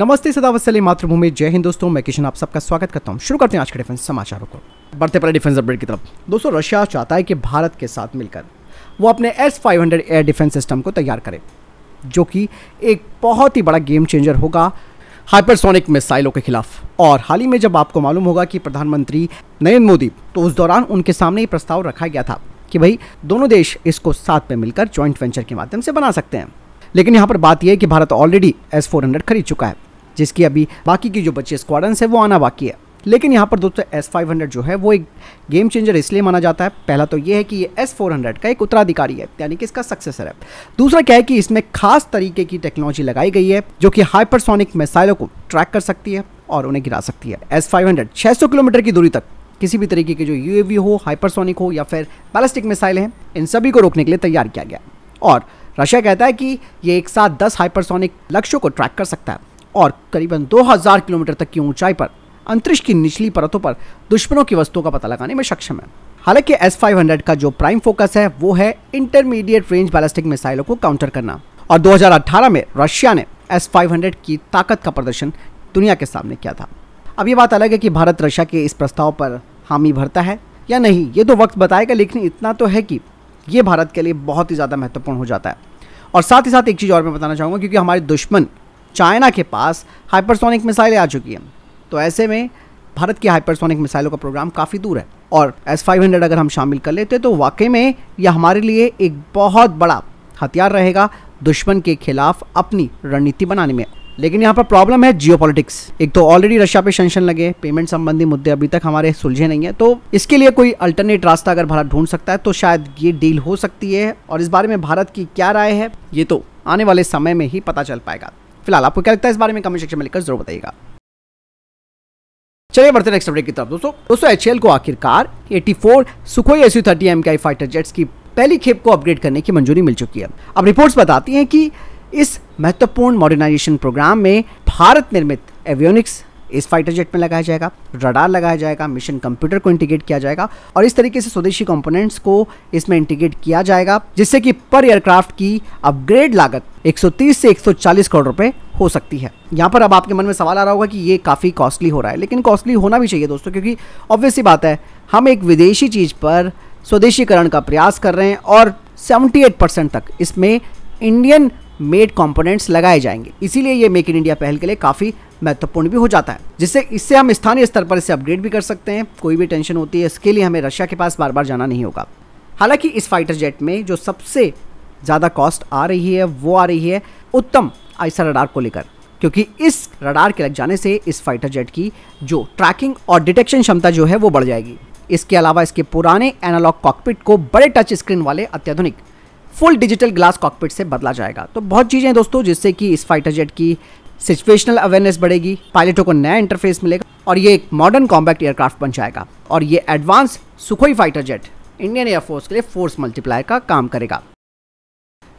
नमस्ते सदावस्थल मातृभूमि जय हिंद दोस्तों मैं किशन आप सबका स्वागत करता हूं शुरू करते हैं आज के डिफेंस समाचारों को बढ़ते पहले डिफेंस अपडेट की तरफ दोस्तों रशिया चाहता है कि भारत के साथ मिलकर वो अपने S five hundred air defence system को तैयार करे जो कि एक बहुत ही बड़ा गेम चेंजर होगा हाइपरसोनिक मिसाइलों के खिलाफ और हाल ही में जब आपको मालूम होगा कि प्रधानमंत्री नरेंद्र मोदी तो उस दौरान उनके सामने ये प्रस्ताव रखा गया था कि भाई दोनों देश इसको साथ में मिलकर जॉइंट वेंचर के माध्यम से बना सकते हैं लेकिन यहाँ पर बात यह है कि Bharat already S four hundred खरीद चुका है जिसकी अभी बाकी की जो बची स्क्वाडन है वो आना बाकी है लेकिन यहाँ पर दोस्तों एस फाइव हंड्रेड जो है वो एक गेम चेंजर इसलिए माना जाता है पहला तो ये है कि ये एस फोर हंड्रेड का एक उत्तराधिकारी है यानी कि इसका सक्सेसर है दूसरा क्या है कि इसमें खास तरीके की टेक्नोलॉजी लगाई गई है जो कि हाइपरसोनिक मिसाइलों को ट्रैक कर सकती है और उन्हें गिरा सकती है एस फाइव हंड्रेड छः सौ किलोमीटर की दूरी तक किसी भी तरीके के जो यू हो हाइपरसोनिक हो या फिर बैलिस्टिक मिसाइल हैं इन सभी को रोकने के लिए तैयार किया गया और रशिया कहता है कि ये एक साथ दस हाइपरसोनिक लक्ष्यों को ट्रैक कर सकता है और करीबन 2000 किलोमीटर तक की ऊंचाई पर अंतरिक्ष की निचली परतों पर दुश्मनों की वस्तुओं का पता लगाने में सक्षम है हालांकि एस का जो प्राइम फोकस है वो है इंटरमीडिएट रेंज बैलिस्टिक मिसाइलों को काउंटर करना और 2018 में रशिया ने एस की ताकत का प्रदर्शन दुनिया के सामने किया था अब ये बात अलग है कि भारत रशिया के इस प्रस्ताव पर हामी भरता है या नहीं ये तो वक्त बताएगा लेकिन इतना तो है कि ये भारत के लिए बहुत ही ज़्यादा महत्वपूर्ण हो जाता है और साथ ही साथ एक चीज़ और मैं बताना चाहूँगा क्योंकि हमारे दुश्मन चाइना के पास हाइपरसोनिक मिसाइलें आ चुकी हैं तो ऐसे में भारत की हाइपरसोनिक मिसाइलों का प्रोग्राम काफ़ी दूर है और एस फाइव हंड्रेड अगर हम शामिल कर लेते तो वाकई में यह हमारे लिए एक बहुत बड़ा हथियार रहेगा दुश्मन के खिलाफ अपनी रणनीति बनाने में लेकिन यहाँ पर प्रॉब्लम है जियो एक तो ऑलरेडी रशिया पे सेंशन लगे पेमेंट संबंधी मुद्दे अभी तक हमारे सुलझे नहीं है तो इसके लिए कोई अल्टरनेट रास्ता अगर भारत ढूंढ सकता है तो शायद ये डील हो सकती है और इस बारे में भारत की क्या राय है ये तो आने वाले समय में ही पता चल पाएगा फिलहाल आपको क्या लगता है इस बारे में कमेंट सेक्शन में लिखकर जरूर बताइएगा चलिए बढ़ते नेक्स्ट अपडेट की तरफ दोस्तों दोस्तों एच को आखिरकार 84 four Sukhoi S U thirty M fighter jets की पहली खेप को अपग्रेड करने की मंजूरी मिल चुकी है अब रिपोर्ट्स बताती हैं कि इस महत्वपूर्ण मॉडर्नाइजेशन प्रोग्राम में भारत निर्मित एवियोनिक्स इस फाइटर जेट में लगाया जाएगा रडार लगाया जाएगा मिशन कंप्यूटर को इंटीग्रेट किया जाएगा और इस तरीके से स्वदेशी कंपोनेंट्स को इसमें इंटीग्रेट किया जाएगा जिससे कि पर एयरक्राफ्ट की अपग्रेड लागत 130 से 140 करोड़ रुपए हो सकती है यहाँ पर अब आपके मन में सवाल आ रहा होगा कि ये काफ़ी कॉस्टली हो रहा है लेकिन कॉस्टली होना भी चाहिए दोस्तों क्योंकि ऑब्वियसली बात है हम एक विदेशी चीज़ पर स्वदेशीकरण का प्रयास कर रहे हैं और सेवेंटी परसेंट तक इसमें इंडियन मेड कंपोनेंट्स लगाए जाएंगे इसीलिए ये मेक इन इंडिया पहल के लिए काफ़ी महत्वपूर्ण भी हो जाता है जिससे इससे हम स्थानीय स्तर पर इसे अपग्रेड भी कर सकते हैं कोई भी टेंशन होती है इसके लिए हमें रशिया के पास बार बार जाना नहीं होगा हालांकि इस फाइटर जेट में जो सबसे ज़्यादा कॉस्ट आ रही है वो आ रही है उत्तम आइसा रडार को लेकर क्योंकि इस रडार के लग जाने से इस फाइटर जेट की जो ट्रैकिंग और डिटेक्शन क्षमता जो है वो बढ़ जाएगी इसके अलावा इसके पुराने एनालॉग कॉकपिट को बड़े टच स्क्रीन वाले अत्याधुनिक फुल डिजिटल ग्लास कॉकपिट से बदला जाएगा तो बहुत चीज़ें हैं दोस्तों जिससे कि इस फाइटर जेट की सिचुएशनल अवेयरनेस बढ़ेगी पायलटों को नया इंटरफेस मिलेगा और ये एक मॉडर्न कॉम्बैक्ट एयरक्राफ्ट बन जाएगा और ये advance Sukhoi fighter jet Indian air force के लिए फोर्स मल्टीप्लायर का काम करेगा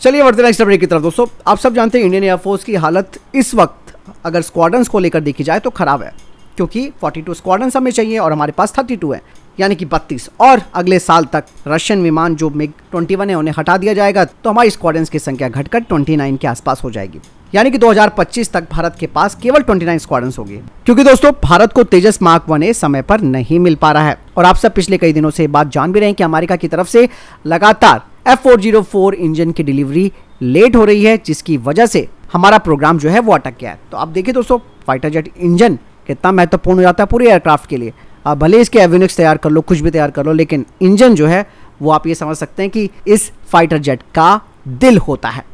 चलिए बढ़ते नेक्स्ट अपडेट की तरफ दोस्तों आप सब जानते हैं इंडियन एयरफोर्स की हालत इस वक्त अगर स्क्वाडन्स को लेकर देखी जाए तो खराब है क्योंकि 42 स्क्वाडन हमें चाहिए और हमारे पास 32 है यानी कि 32 और अगले साल तक रशियन विमान जो मिग 21 है उन्हें हटा दिया जाएगा तो हमारी स्क्वाड्रंस की संख्या घटकर 29 के आसपास हो जाएगी यानी कि 2025 तक भारत के पास केवल 29 स्क्वाड्रंस होगी क्योंकि दोस्तों भारत को तेजस मार्क वन ए समय पर नहीं मिल पा रहा है और आप सब पिछले कई दिनों से बात जान भी रहे हैं कि अमेरिका की तरफ से लगातार F404 इंजन की डिलीवरी लेट हो रही है जिसकी वजह से हमारा प्रोग्राम जो है वो अटक गया है तो आप देखिए दोस्तों फाइटर जेट इंजन कितना महत्वपूर्ण हो जाता है पूरे एयरक्राफ्ट के लिए आप भले इसके एविनिक्स तैयार कर लो कुछ भी तैयार कर लो लेकिन इंजन जो है वो आप ये समझ सकते हैं कि इस फाइटर जेट का दिल होता है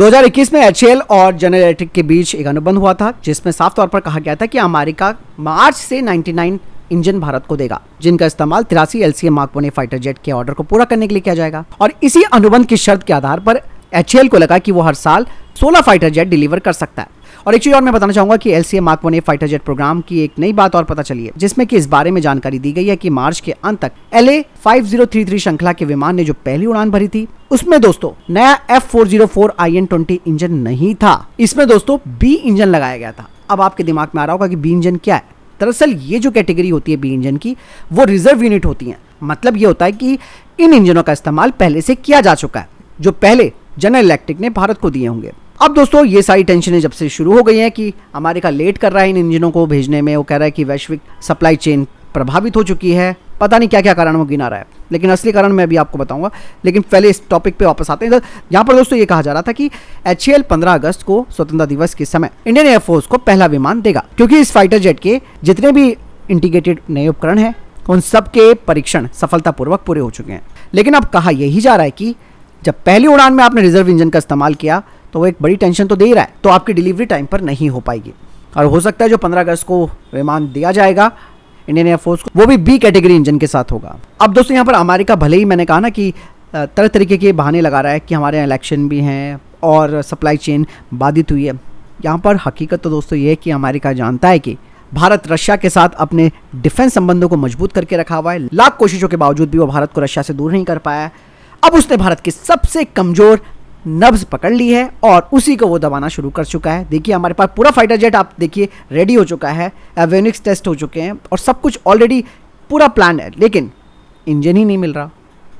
2021 में एच और जनरल इलेक्ट्रिक के बीच एक अनुबंध हुआ था जिसमें साफ तौर पर कहा गया था कि अमेरिका मार्च से 99 इंजन भारत को देगा जिनका इस्तेमाल तिरासी LCA mark mark fighter jet के ऑर्डर को पूरा करने के लिए किया जाएगा और इसी अनुबंध की शर्त के आधार पर एच को लगा कि वो हर साल 16 फाइटर जेट डिलीवर कर सकता है और एक चीज़ और मैं बताना चाहूंगा कि L C mark one A fighter jet programme की एक नई बात और पता चली है जिसमें कि इस बारे में जानकारी दी गई है कि मार्च के अंत तक L A five zero three three श्रृंखला के विमान ने जो पहली उड़ान भरी थी उसमें दोस्तों नया F four zero four I N twenty engine नहीं था इसमें दोस्तों बी इंजन लगाया गया था अब आपके दिमाग में आ रहा होगा कि बी इंजन क्या है दरअसल ये जो कैटेगरी होती है बी इंजन की वो रिजर्व यूनिट होती है मतलब ये होता है कि इन इंजनों का इस्तेमाल पहले से किया जा चुका है जो पहले जनरल इलेक्ट्रिक ने भारत को दिए होंगे अब दोस्तों ये सारी टेंशनें जब से शुरू हो गई हैं कि अमेरिका लेट कर रहा है इन इंजनों को भेजने में वो कह रहा है कि वैश्विक सप्लाई चेन प्रभावित हो चुकी है पता नहीं क्या क्या कारण वो गिना रहा है लेकिन असली कारण मैं अभी आपको बताऊंगा लेकिन पहले इस टॉपिक पे वापस आते हैं यहाँ पर दोस्तों ये कहा जा रहा था कि एच एल पंद्रह अगस्त को स्वतंत्रता दिवस के समय इंडियन एयरफोर्स को पहला विमान देगा क्योंकि इस फाइटर जेट के जितने भी इंटीग्रेटेड नए उपकरण हैं उन सब के परीक्षण सफलतापूर्वक पूरे हो चुके हैं लेकिन अब कहा यही जा रहा है कि जब पहली उड़ान में आपने रिजर्व इंजन का इस्तेमाल किया तो वो एक बड़ी टेंशन तो दे रहा है तो आपकी डिलीवरी टाइम पर नहीं हो पाएगी और हो सकता है जो पंद्रह अगस्त को विमान दिया जाएगा इंडियन एयरफोर्स को वो भी बी कैटेगरी इंजन के साथ होगा अब दोस्तों यहाँ पर अमेरिका भले ही मैंने कहा ना कि तरह तरीके के बहाने लगा रहा है कि हमारे यहाँ इलेक्शन भी हैं और सप्लाई चेन बाधित हुई है यहाँ पर हकीकत तो दोस्तों ये है कि अमेरिका जानता है कि भारत रशिया के साथ अपने डिफेंस संबंधों को मजबूत करके रखा हुआ है लाख कोशिशों के बावजूद भी वो भारत को रशिया से दूर नहीं कर पाया है अब उसने भारत की सबसे कमज़ोर नब्ज पकड़ ली है और उसी को वो दबाना शुरू कर चुका है देखिए हमारे पास पूरा फाइटर जेट आप देखिए रेडी हो चुका है एवेनिक्स टेस्ट हो चुके हैं और सब कुछ ऑलरेडी पूरा प्लान है लेकिन इंजन ही नहीं मिल रहा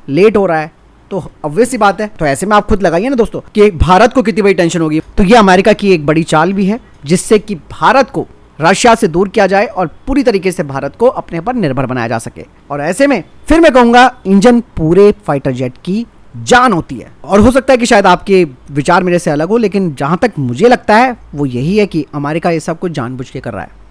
लेट हो रहा है तो ऑब्वियस ही बात है तो ऐसे में आप खुद लगाइए ना दोस्तों कि भारत को कितनी बड़ी टेंशन होगी तो ये अमेरिका की एक बड़ी चाल भी है जिससे कि भारत को रशिया से दूर किया जाए और पूरी तरीके से भारत को अपने पर निर्भर बनाया जा सके और ऐसे में फिर मैं कहूंगा इंजन पूरे फाइटर जेट की जान होती है और हो सकता है कि शायद आपके विचार मेरे से अलग हो लेकिन जहां तक मुझे लगता है वो यही है कि अमेरिका ये सब कुछ जानबूझ के कर रहा है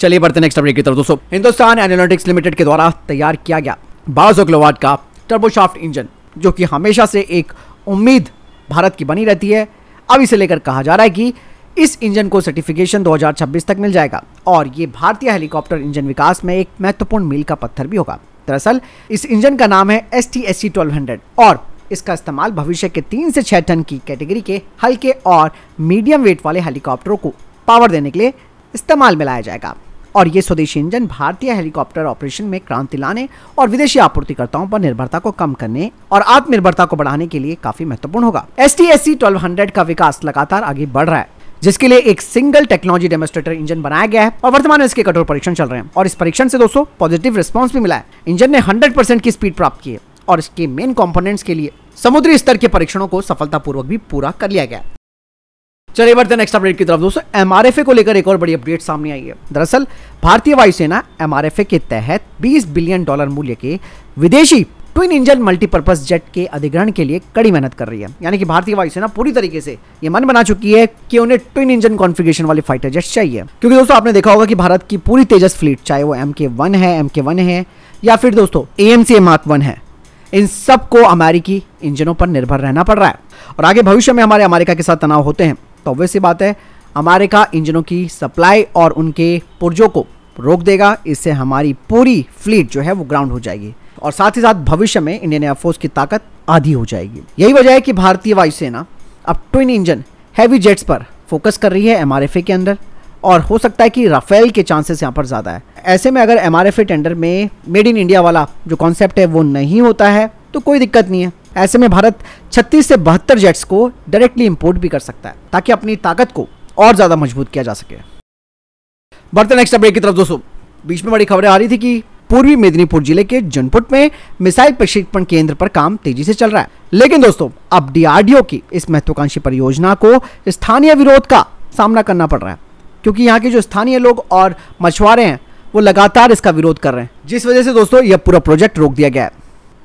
चलिए बढ़ते नेक्स्ट अपडेट की तरफ दोस्तों हिंदुस्तान एनालिटिक्स लिमिटेड के द्वारा तैयार किया गया बारह सौ किलोवाट का टर्बोशाफ्ट इंजन जो कि हमेशा से एक उम्मीद भारत की बनी रहती है अब इसे लेकर कहा जा रहा है कि इस इंजन को सर्टिफिकेशन 2026 तक मिल जाएगा और ये भारतीय हेलीकॉप्टर इंजन विकास में एक महत्वपूर्ण मील का पत्थर भी होगा दरअसल इस इंजन का नाम है S T S C twelve hundred और इसका इस्तेमाल भविष्य के तीन से छह टन की कैटेगरी के हल्के और मीडियम वेट वाले हेलीकॉप्टरों को पावर देने के लिए इस्तेमाल में लाया जाएगा और ये स्वदेशी इंजन भारतीय हेलीकॉप्टर ऑपरेशन में क्रांति लाने और विदेशी आपूर्तिकर्ताओं पर निर्भरता को कम करने और आत्मनिर्भरता को बढ़ाने के लिए काफी महत्वपूर्ण होगा S T S C twelve hundred का विकास लगातार आगे बढ़ रहा है जिसके लिए एक सिंगल टेक्नोलॉजी डेमोस्ट्रेटर इंजन बनाया गया है और वर्तमान में इसके कठोर परीक्षण चल रहे हैं और इस परीक्षण से दोस्तों पॉजिटिव रिस्पॉन्स भी मिला है इंजन ने हंड्रेड की स्पीड प्राप्त की है और इसके मेन कॉम्पोनेंट्स के लिए समुद्री स्तर के परीक्षणों को सफलतापूर्वक भी पूरा कर लिया गया चलिए बढ़ते हैं नेक्स्ट अपडेट की तरफ दोस्तों एमआरएफए को लेकर एक और बड़ी अपडेट सामने आई है दरअसल भारतीय वायुसेना एमआरएफए के तहत 20 बिलियन डॉलर मूल्य के विदेशी ट्विन इंजन मल्टीपर्पज जेट के अधिग्रहण के लिए कड़ी मेहनत कर रही है यानी कि भारतीय वायुसेना पूरी तरीके से ये मन बना चुकी है कि उन्हें ट्विन इंजन कॉन्फ़िगरेशन वाले फाइटर जेट चाहिए क्योंकि दोस्तों आपने देखा होगा कि भारत की पूरी तेजस फ्लीट चाहे वो एम के वन है एम के वन है या फिर दोस्तों ए एम सी वन है इन सब को अमेरिकी इंजनों पर निर्भर रहना पड़ रहा है और आगे भविष्य में हमारे अमेरिका के साथ तनाव होते हैं तो ऑब्वियस सी बात है अमेरिका इंजनों की सप्लाई और उनके पुर्जों को रोक देगा इससे हमारी पूरी फ्लीट जो है वो ग्राउंड हो जाएगी और साथ ही साथ भविष्य में इंडियन एयरफोर्स की ताकत आधी हो जाएगी यही वजह है कि भारतीय वायुसेना अब ट्विन इंजन हैवी जेट्स पर फोकस कर रही है एम के अंदर और हो सकता है कि राफेल के चांसेस यहाँ पर ज़्यादा है ऐसे में अगर एम टेंडर में मेड इन इंडिया वाला जो कॉन्सेप्ट है वो नहीं होता है तो कोई दिक्कत नहीं है ऐसे में भारत 36 से बहत्तर जेट्स को डायरेक्टली इंपोर्ट भी कर सकता है ताकि अपनी ताकत को और ज़्यादा मजबूत किया जा सके बढ़ते नेक्स्ट अपडेट की तरफ दोस्तों बीच में बड़ी खबरें आ रही थी कि पूर्वी मेदिनीपुर जिले के जनपुट में मिसाइल प्रशिक्षण केंद्र पर काम तेजी से चल रहा है लेकिन दोस्तों अब डीआरडीओ की इस महत्वाकांक्षी परियोजना को स्थानीय विरोध का सामना करना पड़ रहा है क्योंकि यहाँ के जो स्थानीय लोग और मछुआरे हैं वो लगातार इसका विरोध कर रहे हैं जिस वजह से दोस्तों यह पूरा प्रोजेक्ट रोक दिया गया है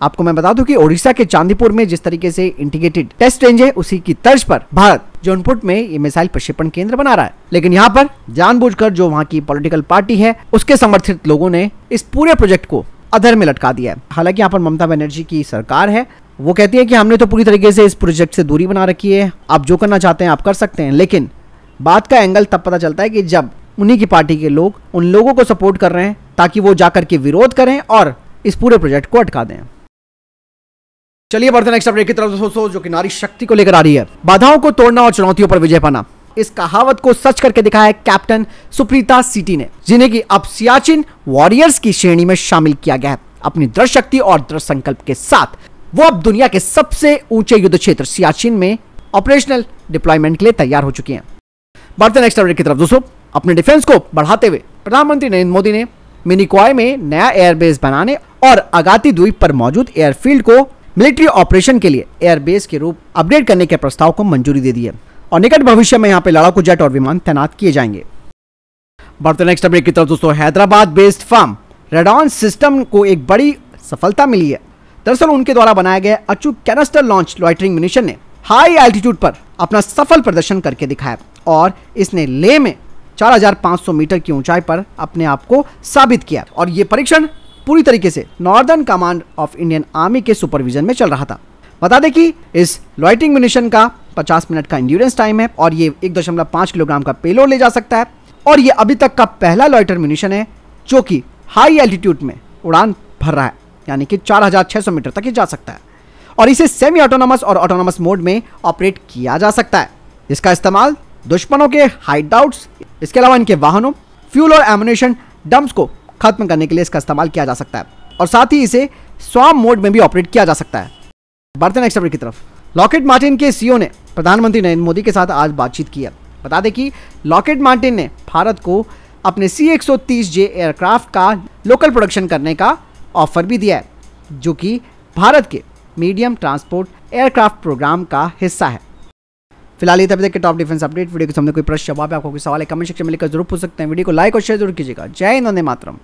आपको मैं बता दूं कि ओडिशा के चांदीपुर में जिस तरीके से इंटीग्रेटेड टेस्ट रेंज है उसी की तर्ज पर भारत जौनपुर में ये मिसाइल प्रक्षेपण केंद्र बना रहा है लेकिन यहाँ पर जानबूझकर जो वहाँ की पॉलिटिकल पार्टी है उसके समर्थित लोगों ने इस पूरे प्रोजेक्ट को अधर में लटका दिया है हालांकि यहाँ पर ममता बनर्जी की सरकार है वो कहती है कि हमने तो पूरी तरीके से इस प्रोजेक्ट से दूरी बना रखी है आप जो करना चाहते हैं आप कर सकते हैं लेकिन बात का एंगल तब पता चलता है कि जब उन्हीं की पार्टी के लोग उन लोगों को सपोर्ट कर रहे हैं ताकि वो जाकर के विरोध करें और इस पूरे प्रोजेक्ट को अटका दें चलिए बढ़ते नेक्स्ट अपडेट की तरफ दोस्तों जो कि नारी शक्ति को लेकर आ रही है बाधाओं को तोड़ना और चुनौतियों पर विजय पाना इस कहावत को सच करके दिखाया है कैप्टन सुप्रीता सिटी ने जिन्हें की अब सियाचिन वॉरियर्स की श्रेणी में शामिल किया गया है अपनी दृढ़ शक्ति और दृढ़ संकल्प के साथ वो अब दुनिया के सबसे ऊंचे युद्ध क्षेत्र सियाचिन में ऑपरेशनल डिप्लॉयमेंट के लिए तैयार हो चुकी है बढ़ते नेक्स्ट अपडेट की तरफ दोस्तों अपने डिफेंस को बढ़ाते हुए प्रधानमंत्री नरेंद्र मोदी ने मिनिकॉय में नया एयरबेस बनाने और अगाती द्वीप पर मौजूद एयरफील्ड को मिलिट्री ऑपरेशन के लिए एयरबेस के रूप अपग्रेड करने के प्रस्ताव को मंजूरी दे दी है और निकट भविष्य में यहाँ पे लड़ाकू जेट और विमान तैनात किए जाएंगे बढ़ते नेक्स्ट अपडेट की तरफ दोस्तों हैदराबाद बेस्ड फार्म रेडॉन सिस्टम को एक बड़ी सफलता मिली है दरअसल उनके द्वारा बनाया गया अचूक कैनस्टर लॉन्च लॉइटरिंग मिनिशन ने हाई एल्टीट्यूड पर अपना सफल प्रदर्शन करके दिखाया और इसने ले में 4,500 मीटर की ऊंचाई पर अपने आप को साबित किया और ये परीक्षण पूरी तरीके से northern command of Indian army के सुपरविजन में चल रहा था बता दें कि इस लॉइटिंग म्यूनिशन का 50 मिनट का इंड्यूरेंस टाइम है और ये 1.5 किलोग्राम का पेलोड ले जा सकता है और ये अभी तक का पहला लॉइटर म्यूनिशन है जो कि हाई एल्टीट्यूड में उड़ान भर रहा है यानी कि 4600 मीटर तक ये जा सकता है और इसे सेमी ऑटोनोमस और ऑटोनोमस मोड में ऑपरेट किया जा सकता है इसका इस्तेमाल दुश्मनों के हाइड आउट इसके अलावा इनके वाहनों फ्यूल और एमुनेशन डम्प्स को खत्म करने के लिए इसका इस्तेमाल किया जा सकता है और साथ ही इसे स्वाम मोड में भी ऑपरेट किया जा सकता है बढ़ते नेक्स्ट की तरफ लॉकेट मार्टिन के सीईओ ने प्रधानमंत्री नरेंद्र मोदी के साथ आज बातचीत की है बता दें कि लॉकेट मार्टिन ने भारत को अपने सी एक जे एयरक्राफ्ट का लोकल प्रोडक्शन करने का ऑफर भी दिया है जो कि भारत के मीडियम ट्रांसपोर्ट एयरक्राफ्ट प्रोग्राम का हिस्सा है फिलहाल ये तभी के टॉप डिफेंस अपडेट वीडियो के सामने कोई प्रश्न जवाब है आपको कोई सवाल है कमेंट सेक्शन में लिखकर जरूर पूछ सकते हैं वीडियो को लाइक और शेयर जरूर कीजिएगा जय हिंद मातरम